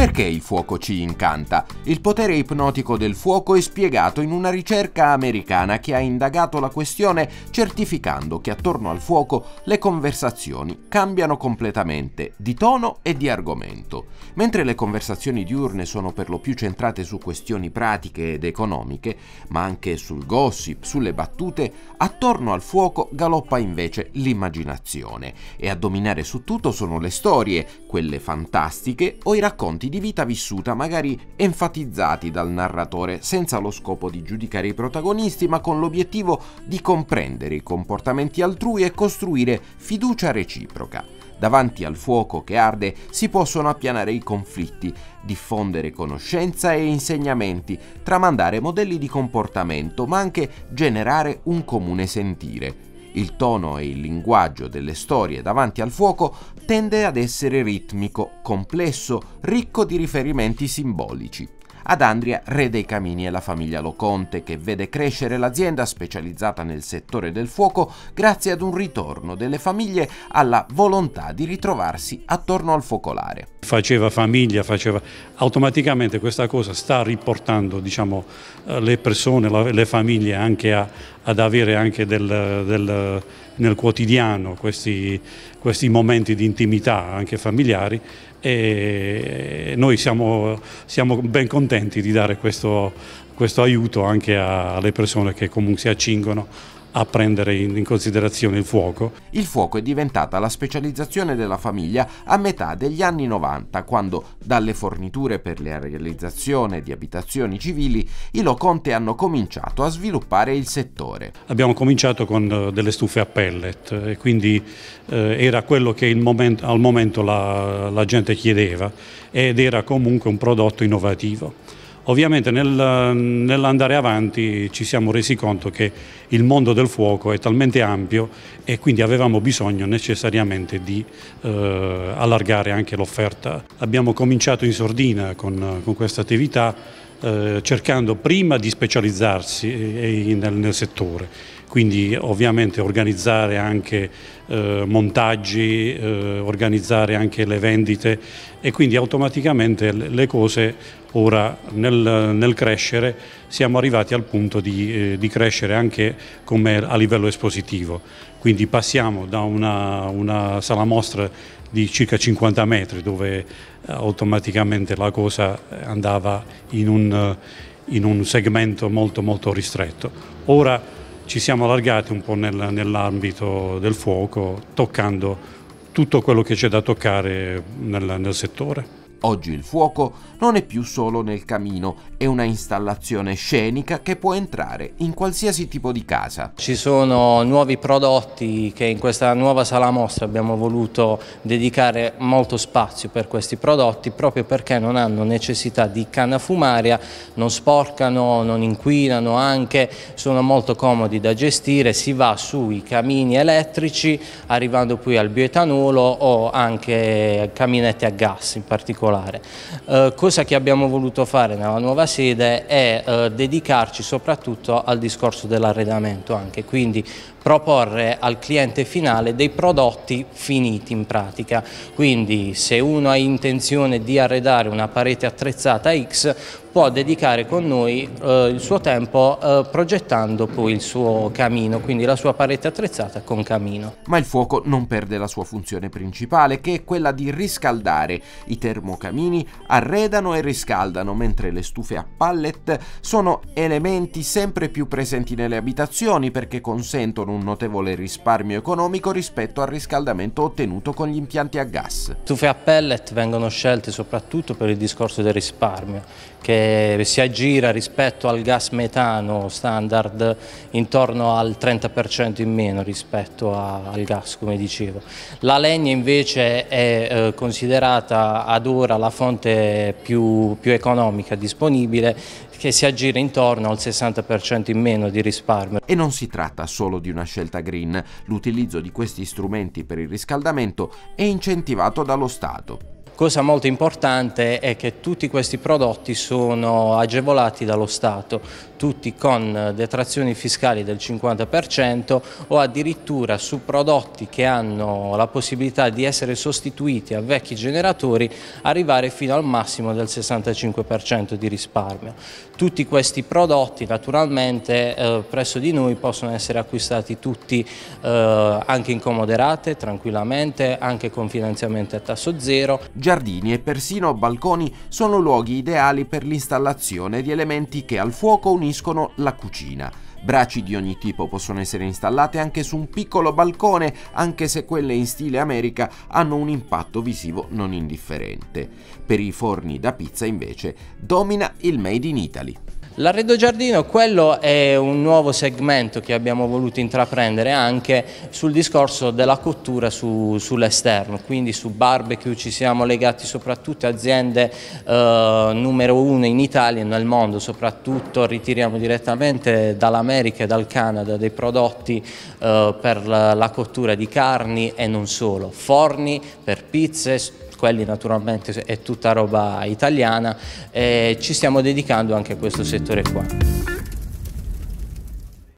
Perché il fuoco ci incanta? Il potere ipnotico del fuoco è spiegato in una ricerca americana che ha indagato la questione certificando che attorno al fuoco le conversazioni cambiano completamente di tono e di argomento. Mentre le conversazioni diurne sono per lo più centrate su questioni pratiche ed economiche, ma anche sul gossip, sulle battute, a Attorno al fuoco galoppa invece l'immaginazione e a dominare su tutto sono le storie, quelle fantastiche o i racconti di vita vissuta magari enfatizzati dal narratore senza lo scopo di giudicare i protagonisti ma con l'obiettivo di comprendere i comportamenti altrui e costruire fiducia reciproca. Davanti al fuoco che arde si possono appianare i conflitti, diffondere conoscenza e insegnamenti, tramandare modelli di comportamento, ma anche generare un comune sentire. Il tono e il linguaggio delle storie davanti al fuoco tende ad essere ritmico, complesso, ricco di riferimenti simbolici. Ad Andria, Re dei Camini e la famiglia Loconte, che vede crescere l'azienda specializzata nel settore del fuoco grazie ad un ritorno delle famiglie alla volontà di ritrovarsi attorno al focolare. Faceva famiglia, faceva... automaticamente questa cosa sta riportando diciamo, eh, le persone, le famiglie anche a, ad avere anche del, del, nel quotidiano questi, questi momenti di intimità anche familiari e noi siamo, siamo ben contenti di dare questo, questo aiuto anche alle persone che comunque si accingono a prendere in considerazione il fuoco. Il fuoco è diventata la specializzazione della famiglia a metà degli anni 90, quando dalle forniture per la realizzazione di abitazioni civili i Loconte hanno cominciato a sviluppare il settore. Abbiamo cominciato con eh, delle stufe a pellet e eh, quindi eh, era quello che momento, al momento la, la gente chiedeva ed era comunque un prodotto innovativo. Ovviamente nel, nell'andare avanti ci siamo resi conto che il mondo del fuoco è talmente ampio e quindi avevamo bisogno necessariamente di eh, allargare anche l'offerta. Abbiamo cominciato in sordina con, con questa attività eh, cercando prima di specializzarsi eh, nel, nel settore quindi ovviamente organizzare anche eh, montaggi, eh, organizzare anche le vendite e quindi automaticamente le cose ora nel, nel crescere siamo arrivati al punto di, eh, di crescere anche a livello espositivo, quindi passiamo da una, una sala mostra di circa 50 metri dove eh, automaticamente la cosa andava in un, in un segmento molto molto ristretto. Ora ci siamo allargati un po' nel, nell'ambito del fuoco, toccando tutto quello che c'è da toccare nel, nel settore. Oggi il fuoco non è più solo nel camino, è una installazione scenica che può entrare in qualsiasi tipo di casa. Ci sono nuovi prodotti che in questa nuova sala mostra abbiamo voluto dedicare molto spazio per questi prodotti proprio perché non hanno necessità di canna fumaria, non sporcano, non inquinano anche, sono molto comodi da gestire, si va sui camini elettrici arrivando poi al bioetanolo o anche caminette a gas in particolare particolare. Eh, cosa che abbiamo voluto fare nella nuova sede è eh, dedicarci soprattutto al discorso dell'arredamento anche, quindi proporre al cliente finale dei prodotti finiti in pratica. Quindi se uno ha intenzione di arredare una parete attrezzata X può dedicare con noi eh, il suo tempo eh, progettando poi il suo camino, quindi la sua parete attrezzata con camino. Ma il fuoco non perde la sua funzione principale che è quella di riscaldare. I termocamini arredano e riscaldano mentre le stufe a pallet sono elementi sempre più presenti nelle abitazioni perché consentono un notevole risparmio economico rispetto al riscaldamento ottenuto con gli impianti a gas. Stufe a pellet vengono scelte soprattutto per il discorso del risparmio, che si aggira rispetto al gas metano standard intorno al 30% in meno rispetto a, al gas, come dicevo. La legna invece è eh, considerata ad ora la fonte più, più economica disponibile che si aggira intorno al 60% in meno di risparmio. E non si tratta solo di una una scelta green, l'utilizzo di questi strumenti per il riscaldamento è incentivato dallo Stato. Cosa molto importante è che tutti questi prodotti sono agevolati dallo Stato, tutti con detrazioni fiscali del 50% o addirittura su prodotti che hanno la possibilità di essere sostituiti a vecchi generatori arrivare fino al massimo del 65% di risparmio. Tutti questi prodotti naturalmente eh, presso di noi possono essere acquistati tutti eh, anche in comoderate, tranquillamente, anche con finanziamento a tasso zero. Già Giardini e persino balconi sono luoghi ideali per l'installazione di elementi che al fuoco uniscono la cucina. Braci di ogni tipo possono essere installate anche su un piccolo balcone, anche se quelle in stile America hanno un impatto visivo non indifferente. Per i forni da pizza invece domina il Made in Italy. L'arredo giardino, quello è un nuovo segmento che abbiamo voluto intraprendere anche sul discorso della cottura su, sull'esterno, quindi su barbecue ci siamo legati soprattutto a aziende eh, numero uno in Italia e nel mondo, soprattutto ritiriamo direttamente dall'America e dal Canada dei prodotti eh, per la, la cottura di carni e non solo, forni per pizze, quelli naturalmente è tutta roba italiana, eh, ci stiamo dedicando anche a questo settore qua.